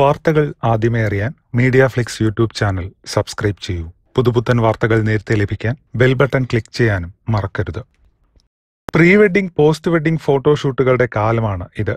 വാർത്തകൾ ആദ്യമേ അറിയാൻ Media Flix YouTube channel subscribe ചെയ്യൂ പുതുപുത്തൻ വാർത്തകൾ നേരത്തെ ലഭിക്കാൻ ബെൽ ബട്ടൺ ക്ലിക്ക് ചെയ്യാനും മറക്കരുത് പ്രീ വെഡിംഗ് പോസ്റ്റ് വെഡിംഗ് ഫോട്ടോഷൂട്ടുകളുടെ കാലമാണ് ഇത്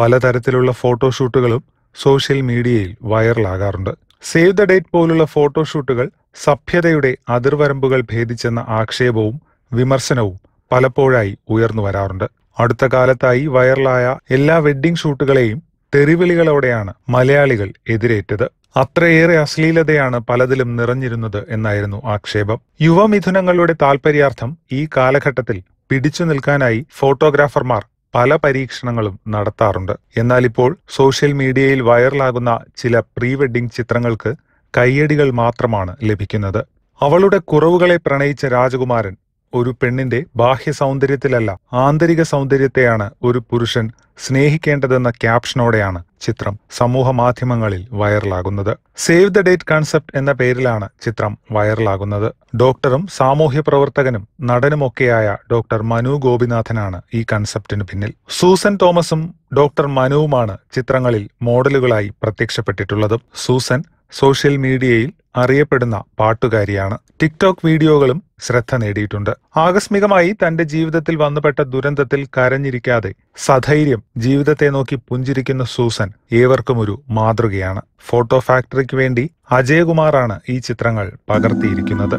പലതരത്തിലുള്ള ഫോട്ടോഷൂട്ടുകളും സോഷ്യൽ മീഡിയയിൽ വൈറലാകാറുണ്ട് സേവ് ദ ഡേറ്റ് പോലുള്ള ഫോട്ടോഷൂട്ടുകൾ സഭ്യതയുടെ അതിർവരമ്പുകൾ ഭേദിച്ചെന്ന ആക്ഷേപവും വിമർശനവും പലപ്പോഴായി ഉയർന്നു വരാറുണ്ട് അടുത്ത കാലത്തായി വൈറലായ എല്ലാ വെഡ്ഡിംഗ് ഷൂട്ടുകളെയും തെറിവിളികളോടെയാണ് മലയാളികൾ എതിരേറ്റത് അത്രയേറെ അശ്ലീലതയാണ് പലതിലും നിറഞ്ഞിരുന്നത് എന്നായിരുന്നു ആക്ഷേപം യുവമിഥുനങ്ങളുടെ താൽപര്യാർത്ഥം ഈ കാലഘട്ടത്തിൽ പിടിച്ചു നിൽക്കാനായി ഫോട്ടോഗ്രാഫർമാർ പല പരീക്ഷണങ്ങളും നടത്താറുണ്ട് എന്നാൽ ഇപ്പോൾ സോഷ്യൽ മീഡിയയിൽ വൈറലാകുന്ന ചില പ്രീ വെഡിംഗ് ചിത്രങ്ങൾക്ക് കയ്യടികൾ മാത്രമാണ് ലഭിക്കുന്നത് അവളുടെ കുറവുകളെ പ്രണയിച്ച രാജകുമാരൻ ഒരു പെണ്ണിന്റെ ബാഹ്യ സൗന്ദര്യത്തിലല്ല ആന്തരിക സൗന്ദര്യത്തെയാണ് ഒരു പുരുഷൻ സ്നേഹിക്കേണ്ടതെന്ന ക്യാപ്ഷനോടെയാണ് ചിത്രം സമൂഹ മാധ്യമങ്ങളിൽ വൈറലാകുന്നത് സേവ് ദ ഡേറ്റ് കൺസെപ്റ്റ് എന്ന പേരിലാണ് ചിത്രം വൈറലാകുന്നത് ഡോക്ടറും സാമൂഹ്യ പ്രവർത്തകനും നടനുമൊക്കെയായ ഡോക്ടർ മനു ഗോപിനാഥനാണ് ഈ കൺസെപ്റ്റിന് പിന്നിൽ സൂസൻ തോമസും ഡോക്ടർ മനുവുമാണ് ചിത്രങ്ങളിൽ മോഡലുകളായി പ്രത്യക്ഷപ്പെട്ടിട്ടുള്ളതും സൂസൻ സോഷ്യൽ മീഡിയയിൽ അറിയപ്പെടുന്ന പാട്ടുകാരിയാണ് ടിക്ടോക്ക് വീഡിയോകളും ശ്രദ്ധ നേടിയിട്ടുണ്ട് ആകസ്മികമായി തന്റെ ജീവിതത്തിൽ വന്നുപെട്ട ദുരന്തത്തിൽ കരഞ്ഞിരിക്കാതെ സധൈര്യം ജീവിതത്തെ നോക്കി പുഞ്ചിരിക്കുന്ന സൂസൻ ഏവർക്കും ഒരു മാതൃകയാണ് ഫോട്ടോ ഫാക്ടറിക്ക് വേണ്ടി അജയകുമാറാണ് ഈ ചിത്രങ്ങൾ പകർത്തിയിരിക്കുന്നത്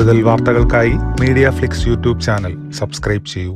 കൂടുതൽ വാർത്തകൾക്കായി Media Flix YouTube channel subscribe ചെയ്യൂ